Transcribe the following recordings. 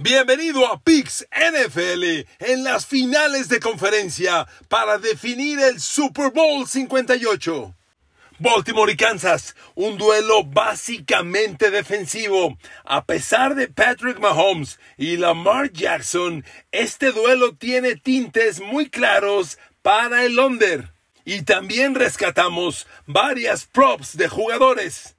Bienvenido a Pix NFL en las finales de conferencia para definir el Super Bowl 58. Baltimore y Kansas, un duelo básicamente defensivo. A pesar de Patrick Mahomes y Lamar Jackson, este duelo tiene tintes muy claros para el under. Y también rescatamos varias props de jugadores.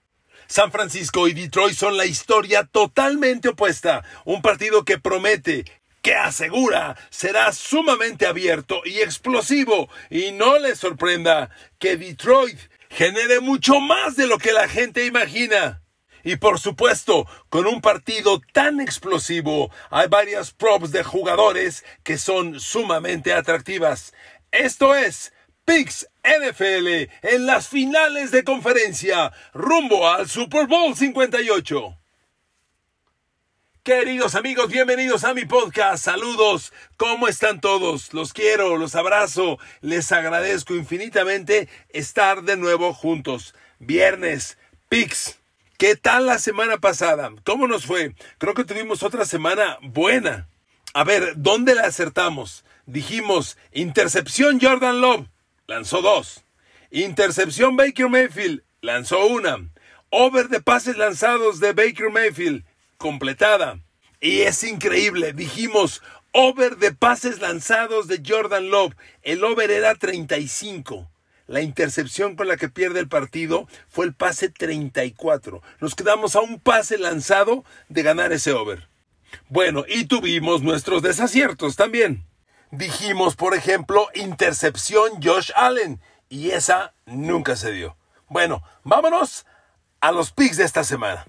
San Francisco y Detroit son la historia totalmente opuesta. Un partido que promete que asegura será sumamente abierto y explosivo y no les sorprenda que Detroit genere mucho más de lo que la gente imagina. Y por supuesto, con un partido tan explosivo, hay varias props de jugadores que son sumamente atractivas. Esto es Picks NFL en las finales de conferencia rumbo al Super Bowl 58. Queridos amigos, bienvenidos a mi podcast. Saludos, ¿cómo están todos? Los quiero, los abrazo, les agradezco infinitamente estar de nuevo juntos. Viernes, Pix. ¿Qué tal la semana pasada? ¿Cómo nos fue? Creo que tuvimos otra semana buena. A ver, ¿dónde la acertamos? Dijimos, intercepción Jordan Love lanzó dos. Intercepción Baker Mayfield, lanzó una. Over de pases lanzados de Baker Mayfield, completada. Y es increíble, dijimos, over de pases lanzados de Jordan Love. El over era 35. La intercepción con la que pierde el partido fue el pase 34. Nos quedamos a un pase lanzado de ganar ese over. Bueno, y tuvimos nuestros desaciertos también. Dijimos, por ejemplo, intercepción Josh Allen, y esa nunca se dio. Bueno, vámonos a los picks de esta semana.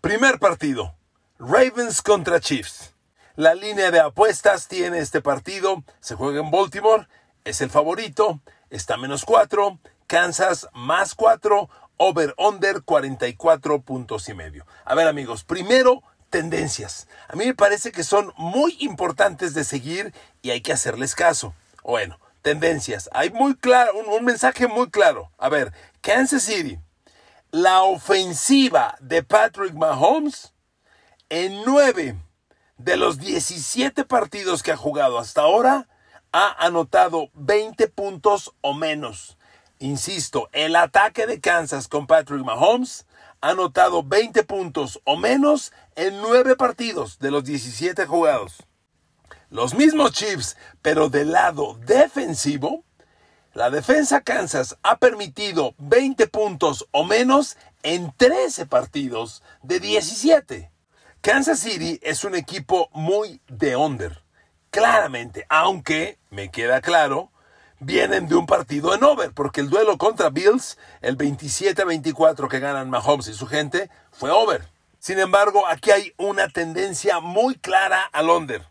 Primer partido, Ravens contra Chiefs. La línea de apuestas tiene este partido, se juega en Baltimore, es el favorito, está menos 4, Kansas más 4, over under 44 puntos y medio. A ver amigos, primero tendencias. A mí me parece que son muy importantes de seguir y hay que hacerles caso. Bueno, tendencias. Hay muy claro, un, mensaje muy claro. A ver, Kansas City, la ofensiva de Patrick Mahomes en nueve de los 17 partidos que ha jugado hasta ahora, ha anotado 20 puntos o menos. Insisto, el ataque de Kansas con Patrick Mahomes ha anotado 20 puntos o menos en 9 partidos de los 17 jugados. Los mismos Chiefs, pero del lado defensivo, la defensa Kansas ha permitido 20 puntos o menos en 13 partidos de 17. Kansas City es un equipo muy de under, claramente, aunque me queda claro vienen de un partido en over, porque el duelo contra Bills, el 27-24 que ganan Mahomes y su gente, fue over. Sin embargo, aquí hay una tendencia muy clara al under.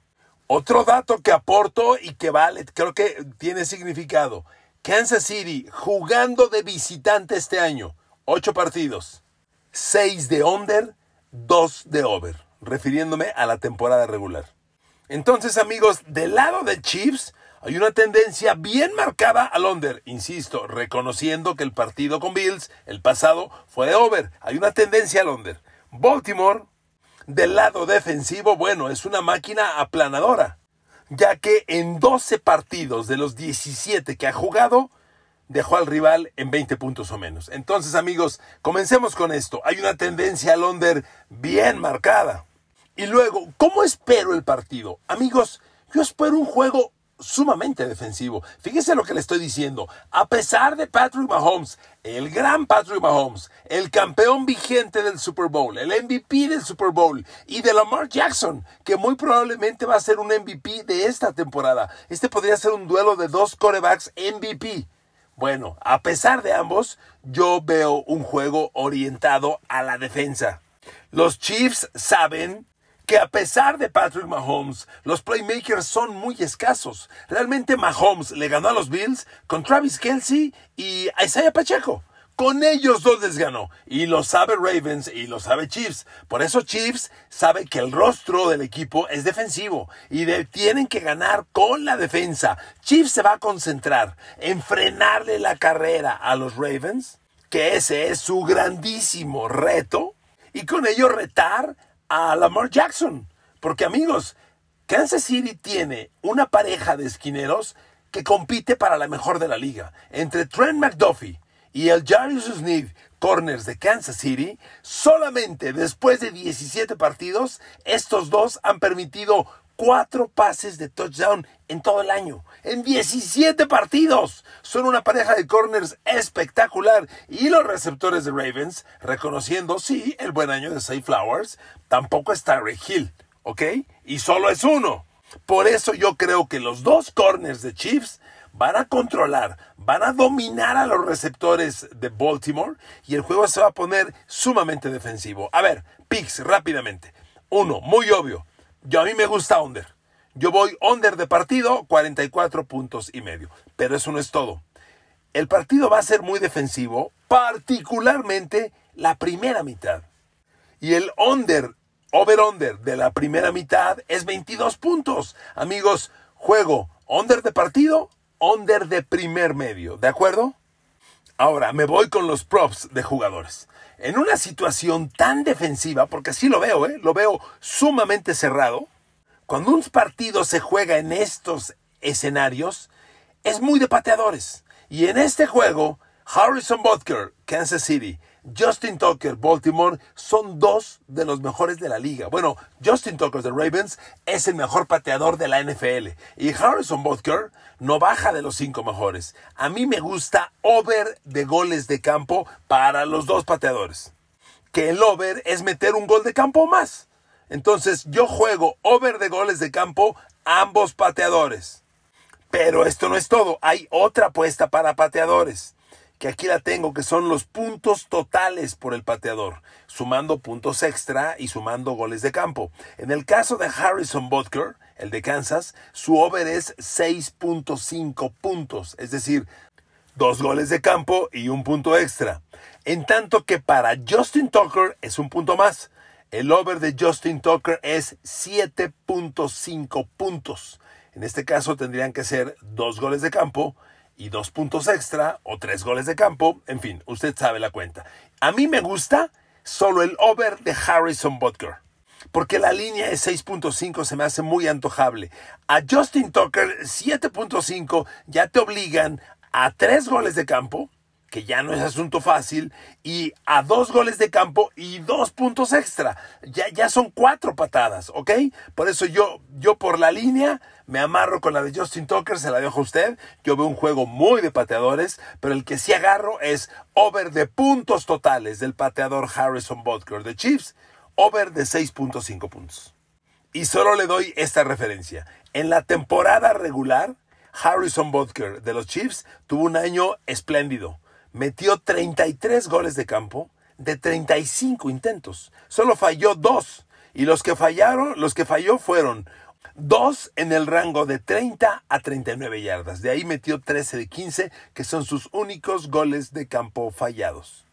Otro dato que aporto y que vale, creo que tiene significado. Kansas City jugando de visitante este año, 8 partidos, 6 de under, 2 de over, refiriéndome a la temporada regular. Entonces, amigos, del lado de Chiefs, hay una tendencia bien marcada a Londres. insisto, reconociendo que el partido con Bills, el pasado, fue de over. Hay una tendencia a Londres. Baltimore, del lado defensivo, bueno, es una máquina aplanadora, ya que en 12 partidos de los 17 que ha jugado, dejó al rival en 20 puntos o menos. Entonces, amigos, comencemos con esto. Hay una tendencia a Londres bien marcada. Y luego, ¿cómo espero el partido? Amigos, yo espero un juego sumamente defensivo. Fíjese lo que le estoy diciendo. A pesar de Patrick Mahomes, el gran Patrick Mahomes, el campeón vigente del Super Bowl, el MVP del Super Bowl y de Lamar Jackson, que muy probablemente va a ser un MVP de esta temporada. Este podría ser un duelo de dos corebacks MVP. Bueno, a pesar de ambos, yo veo un juego orientado a la defensa. Los Chiefs saben que a pesar de Patrick Mahomes, los playmakers son muy escasos. Realmente Mahomes le ganó a los Bills con Travis Kelsey y Isaiah Pacheco. Con ellos dos les ganó. Y lo sabe Ravens y lo sabe Chiefs. Por eso Chiefs sabe que el rostro del equipo es defensivo y tienen que ganar con la defensa. Chiefs se va a concentrar en frenarle la carrera a los Ravens, que ese es su grandísimo reto, y con ello retar a Lamar Jackson. Porque amigos, Kansas City tiene una pareja de esquineros que compite para la mejor de la liga. Entre Trent McDuffie y el Jarius Smith, corners de Kansas City, solamente después de 17 partidos, estos dos han permitido cuatro pases de touchdown en todo el año, en 17 partidos son una pareja de corners espectacular y los receptores de Ravens, reconociendo, sí, el buen año de Safe Flowers, tampoco es Ray Hill, ¿ok? Y solo es uno. Por eso yo creo que los dos corners de Chiefs van a controlar, van a dominar a los receptores de Baltimore y el juego se va a poner sumamente defensivo. A ver, picks rápidamente. Uno, muy obvio. Yo a mí me gusta Under. Yo voy under de partido, 44 puntos y medio. Pero eso no es todo. El partido va a ser muy defensivo, particularmente la primera mitad. Y el under, over-under de la primera mitad es 22 puntos. Amigos, juego under de partido, under de primer medio, ¿de acuerdo? Ahora, me voy con los props de jugadores. En una situación tan defensiva, porque así lo veo, ¿eh? lo veo sumamente cerrado, cuando un partido se juega en estos escenarios, es muy de pateadores. Y en este juego, Harrison Butker, Kansas City, Justin Tucker, Baltimore, son dos de los mejores de la liga. Bueno, Justin Tucker de Ravens es el mejor pateador de la NFL. Y Harrison Butker no baja de los cinco mejores. A mí me gusta over de goles de campo para los dos pateadores. Que el over es meter un gol de campo más. Entonces yo juego over de goles de campo ambos pateadores. Pero esto no es todo. Hay otra apuesta para pateadores. Que aquí la tengo, que son los puntos totales por el pateador, sumando puntos extra y sumando goles de campo. En el caso de Harrison Butker, el de Kansas, su over es 6.5 puntos, es decir, dos goles de campo y un punto extra. En tanto que para Justin Tucker es un punto más, el over de Justin Tucker es 7.5 puntos. En este caso tendrían que ser dos goles de campo y dos puntos extra o tres goles de campo. En fin, usted sabe la cuenta. A mí me gusta solo el over de Harrison Butker. Porque la línea de 6.5 se me hace muy antojable. A Justin Tucker 7.5 ya te obligan a tres goles de campo que ya no es asunto fácil, y a dos goles de campo y dos puntos extra. Ya, ya son cuatro patadas, ¿ok? Por eso yo, yo por la línea me amarro con la de Justin Tucker, se la dejo a usted. Yo veo un juego muy de pateadores, pero el que sí agarro es over de puntos totales del pateador Harrison Butker de Chiefs, over de 6.5 puntos. Y solo le doy esta referencia. En la temporada regular, Harrison Butker de los Chiefs tuvo un año espléndido metió 33 goles de campo de 35 intentos. Solo falló dos. Y los que fallaron, los que falló fueron dos en el rango de 30 a 39 yardas. De ahí metió 13 de 15, que son sus únicos goles de campo fallados.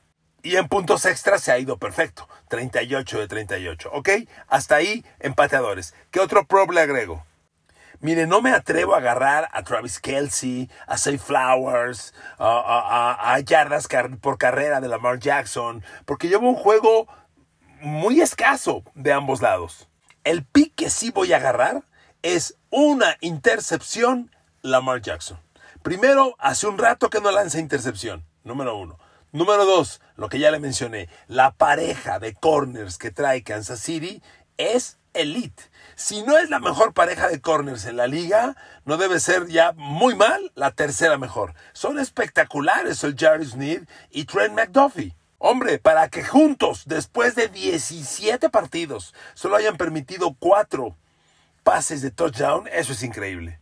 Y en puntos extras se ha ido perfecto. 38 de 38. ¿Ok? Hasta ahí, empateadores. ¿Qué otro pro le agrego? Mire, no me atrevo a agarrar a Travis Kelsey, a Say Flowers, a, yardas por carrera de Lamar Jackson, porque llevo un juego muy escaso de ambos lados. El pick que sí voy a agarrar es una intercepción Lamar Jackson. Primero, hace un rato que no lanza intercepción, número uno. Número dos, lo que ya le mencioné, la pareja de corners que trae Kansas City es elite. Si no es la mejor pareja de corners en la liga, no debe ser ya muy mal la tercera mejor. Son espectaculares el Jarvis Need y Trent McDuffie. Hombre, para que juntos, después de 17 partidos, solo hayan permitido 4 pases de touchdown, eso es increíble.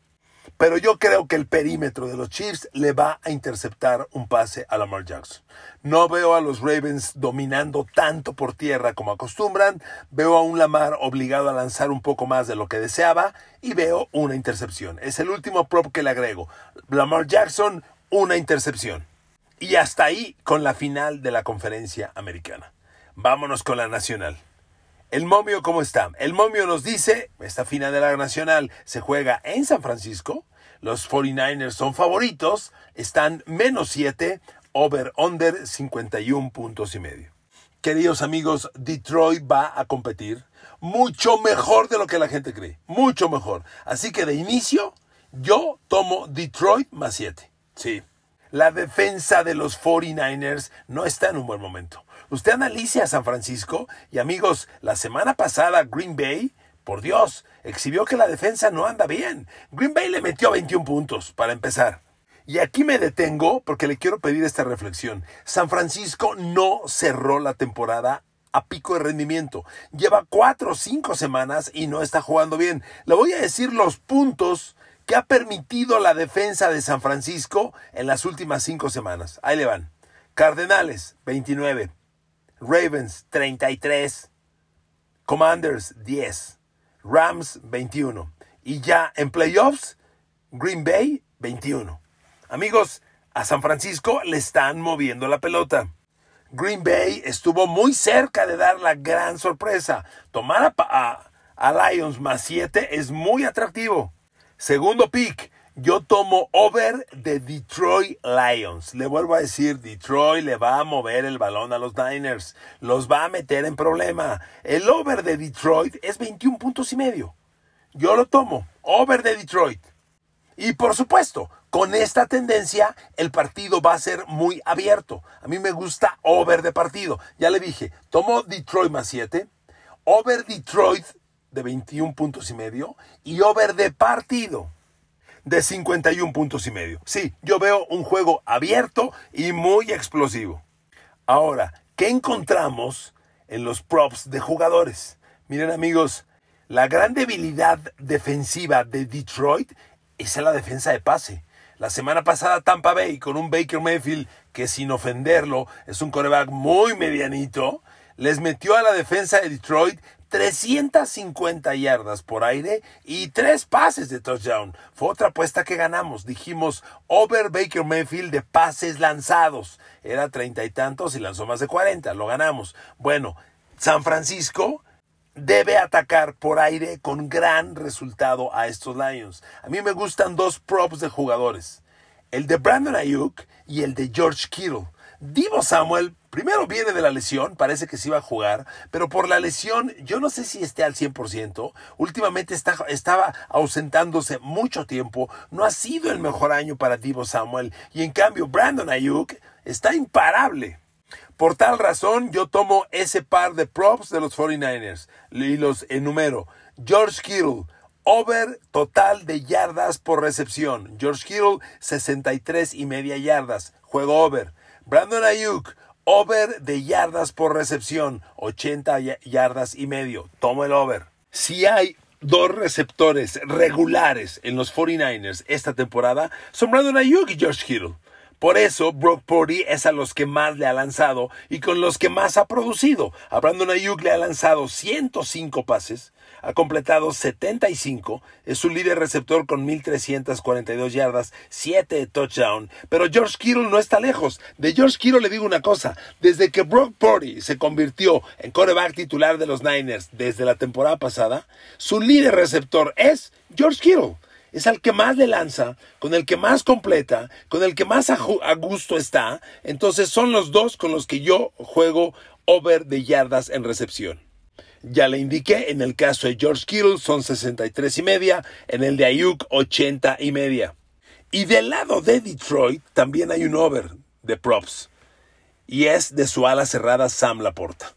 Pero yo creo que el perímetro de los Chiefs le va a interceptar un pase a Lamar Jackson. No veo a los Ravens dominando tanto por tierra como acostumbran. Veo a un Lamar obligado a lanzar un poco más de lo que deseaba y veo una intercepción. Es el último prop que le agrego. Lamar Jackson, una intercepción. Y hasta ahí con la final de la conferencia americana. Vámonos con la nacional. El momio, ¿cómo está? El momio nos dice, esta final de la Nacional se juega en San Francisco, los 49ers son favoritos, están menos 7, over-under 51 puntos y medio. Queridos amigos, Detroit va a competir mucho mejor de lo que la gente cree, mucho mejor. Así que de inicio, yo tomo Detroit más 7. Sí la defensa de los 49ers no está en un buen momento. Usted analice a San Francisco y amigos, la semana pasada Green Bay, por Dios, exhibió que la defensa no anda bien. Green Bay le metió 21 puntos, para empezar. Y aquí me detengo porque le quiero pedir esta reflexión. San Francisco no cerró la temporada a pico de rendimiento. Lleva cuatro o cinco semanas y no está jugando bien. Le voy a decir los puntos que ha permitido la defensa de San Francisco en las últimas cinco semanas. Ahí le van. Cardenales, 29. Ravens, 33. Commanders, 10. Rams, 21. Y ya en playoffs, Green Bay, 21. Amigos, a San Francisco le están moviendo la pelota. Green Bay estuvo muy cerca de dar la gran sorpresa. Tomar a Lions más 7 es muy atractivo. Segundo pick, yo tomo over de Detroit Lions. Le vuelvo a decir, Detroit le va a mover el balón a los Niners. Los va a meter en problema. El over de Detroit es 21 puntos y medio. Yo lo tomo, over de Detroit. Y por supuesto, con esta tendencia, el partido va a ser muy abierto. A mí me gusta over de partido. Ya le dije, tomo Detroit más 7, over Detroit de 21 puntos y medio y over de partido de 51 puntos y medio. Sí, yo veo un juego abierto y muy explosivo. Ahora, ¿qué encontramos en los props de jugadores? Miren amigos, la gran debilidad defensiva de Detroit es la defensa de pase. La semana pasada Tampa Bay con un Baker Mayfield que sin ofenderlo es un coreback muy medianito, les metió a la defensa de Detroit 350 yardas por aire y tres pases de touchdown. Fue otra apuesta que ganamos. Dijimos over Baker Mayfield de pases lanzados. Era treinta y tantos y lanzó más de 40. Lo ganamos. Bueno, San Francisco debe atacar por aire con gran resultado a estos Lions. A mí me gustan dos props de jugadores. El de Brandon Ayuk y el de George Kittle. Divo Samuel Primero viene de la lesión, parece que se iba a jugar, pero por la lesión yo no sé si esté al 100%. Últimamente está, estaba ausentándose mucho tiempo, no ha sido el mejor año para Divo Samuel y en cambio Brandon Ayuk está imparable. Por tal razón yo tomo ese par de props de los 49ers y los enumero. George Kittle, over total de yardas por recepción. George Kittle, 63 y media yardas, juego over. Brandon Ayuk, Over de yardas por recepción, 80 yardas y medio. Toma el over. Si hay dos receptores regulares en los 49ers esta temporada, son Brandon Ayuk y Josh Hill. Por eso, Brock Purdy es a los que más le ha lanzado y con los que más ha producido. A Brandon Ayuk le ha lanzado 105 pases, ha completado 75, es su líder receptor con 1.342 yardas, 7 touchdown. Pero George Kittle no está lejos. De George Kittle le digo una cosa, desde que Brock Purdy se convirtió en coreback titular de los Niners desde la temporada pasada, su líder receptor es George Kittle es al que más le lanza, con el que más completa, con el que más a, gusto está. Entonces son los dos con los que yo juego over de yardas en recepción. Ya le indiqué, en el caso de George Kittle son 63 y media, en el de Ayuk 80 y media. Y del lado de Detroit también hay un over de props. Y es de su ala cerrada Sam Laporta.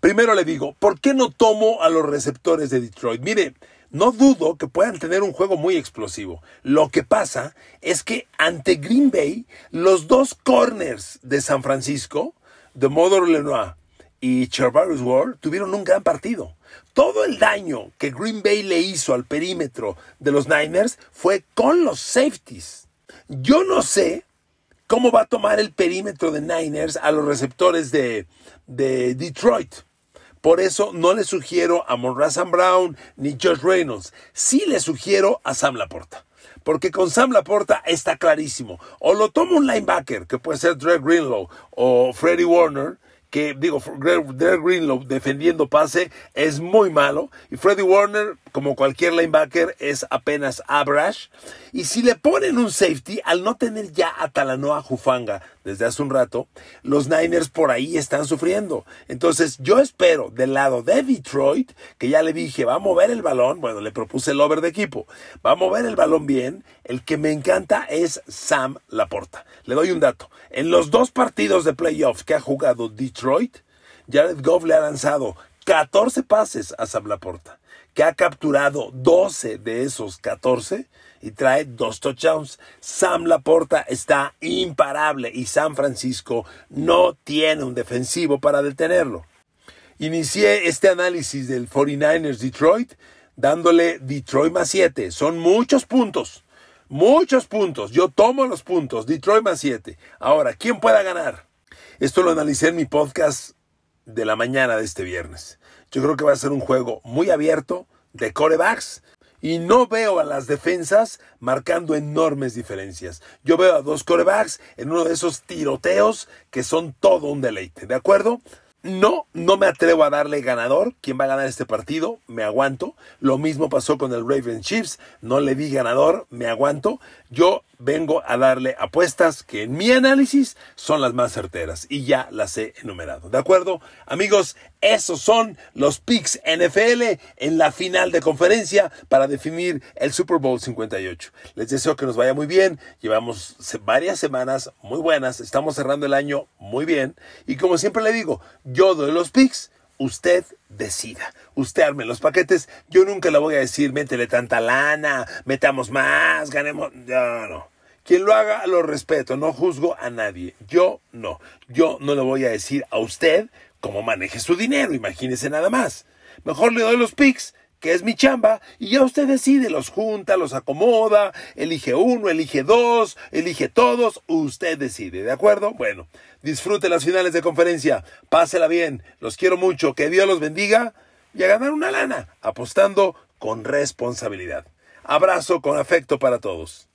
Primero le digo, ¿por qué no tomo a los receptores de Detroit? Mire, no dudo que puedan tener un juego muy explosivo. Lo que pasa es que ante Green Bay, los dos corners de San Francisco, de Motor Lenoir y Charvarius Ward, tuvieron un gran partido. Todo el daño que Green Bay le hizo al perímetro de los Niners fue con los safeties. Yo no sé cómo va a tomar el perímetro de Niners a los receptores de, de Detroit. Por eso no le sugiero a Monrazan Brown ni Josh Reynolds. Sí le sugiero a Sam Laporta. Porque con Sam Laporta está clarísimo. O lo toma un linebacker, que puede ser Dre Greenlow o Freddie Warner, que digo, Derek Greenlow defendiendo pase es muy malo. Y Freddy Warner, como cualquier linebacker, es apenas average. Y si le ponen un safety, al no tener ya a Talanoa Jufanga desde hace un rato, los Niners por ahí están sufriendo. Entonces yo espero del lado de Detroit, que ya le dije, va a mover el balón, bueno, le propuse el over de equipo, va a mover el balón bien, el que me encanta es Sam Laporta. Le doy un dato, en los dos partidos de playoffs que ha jugado Detroit, Detroit, Jared Goff le ha lanzado 14 pases a Sam Laporta, que ha capturado 12 de esos 14 y trae dos touchdowns. Sam Laporta está imparable y San Francisco no tiene un defensivo para detenerlo. Inicié este análisis del 49ers Detroit dándole Detroit más 7. Son muchos puntos. Muchos puntos. Yo tomo los puntos. Detroit más 7. Ahora, ¿quién pueda ganar? Esto lo analicé en mi podcast de la mañana de este viernes. Yo creo que va a ser un juego muy abierto de corebacks y no veo a las defensas marcando enormes diferencias. Yo veo a dos corebacks en uno de esos tiroteos que son todo un deleite, ¿de acuerdo? No, no me atrevo a darle ganador. ¿Quién va a ganar este partido? Me aguanto. Lo mismo pasó con el Raven Chiefs. No le di ganador, me aguanto. Yo vengo a darle apuestas que en mi análisis son las más certeras y ya las he enumerado. ¿De acuerdo? Amigos, esos son los picks NFL en la final de conferencia para definir el Super Bowl 58. Les deseo que nos vaya muy bien. Llevamos varias semanas muy buenas. Estamos cerrando el año muy bien. Y como siempre le digo, yo doy los picks Usted decida. Usted arme los paquetes. Yo nunca le voy a decir, métele tanta lana, metamos más, ganemos. No, no, Quien lo haga, lo respeto. No juzgo a nadie. Yo no. Yo no le voy a decir a usted cómo maneje su dinero. Imagínese nada más. Mejor le doy los pics que es mi chamba, y ya usted decide, los junta, los acomoda, elige uno, elige dos, elige todos, usted decide, ¿de acuerdo? Bueno, disfrute las finales de conferencia, pásela bien, los quiero mucho, que Dios los bendiga y a ganar una lana apostando con responsabilidad. Abrazo con afecto para todos.